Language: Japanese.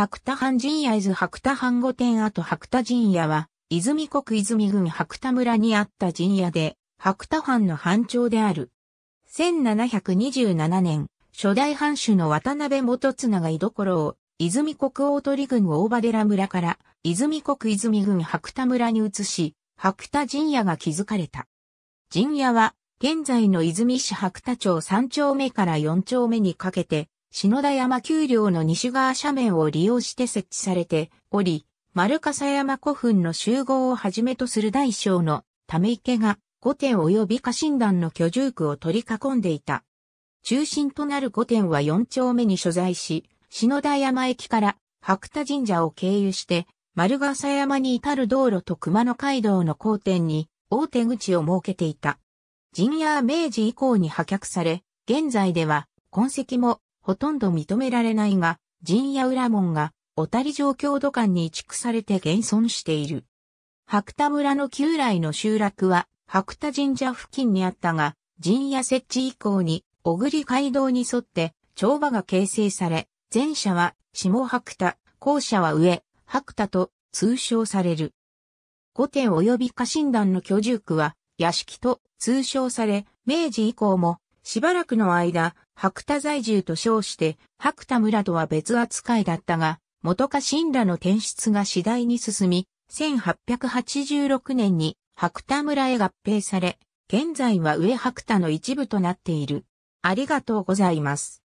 白田藩陣屋伊豆白田藩御殿跡白田陣屋は、泉国泉郡白田村にあった陣屋で、白田藩の藩長である。1727年、初代藩主の渡辺元綱が居所を、泉国大鳥郡大場寺村から、泉国泉郡白田村に移し、白田陣屋が築かれた。陣屋は、現在の泉市白田町3丁目から4丁目にかけて、篠田山丘陵の西側斜面を利用して設置されており、丸笠山古墳の集合をはじめとする大小のため池が5点及び家臣団の居住区を取り囲んでいた。中心となる御殿は4丁目に所在し、篠田山駅から白田神社を経由して、丸笠山に至る道路と熊野街道の交点に大手口を設けていた。陣屋は明治以降に破却され、現在では痕跡もほとんど認められないが、陣や裏門が、小谷城郷土館に移築されて現存している。白田村の旧来の集落は、白田神社付近にあったが、陣屋設置以降に、小栗街道に沿って、帳場が形成され、前者は下白田、後者は上、白田と通称される。御殿及び家臣団の居住区は、屋敷と通称され、明治以降もしばらくの間、白田在住と称して、白田村とは別扱いだったが、元家信羅の転出が次第に進み、1886年に白田村へ合併され、現在は上白田の一部となっている。ありがとうございます。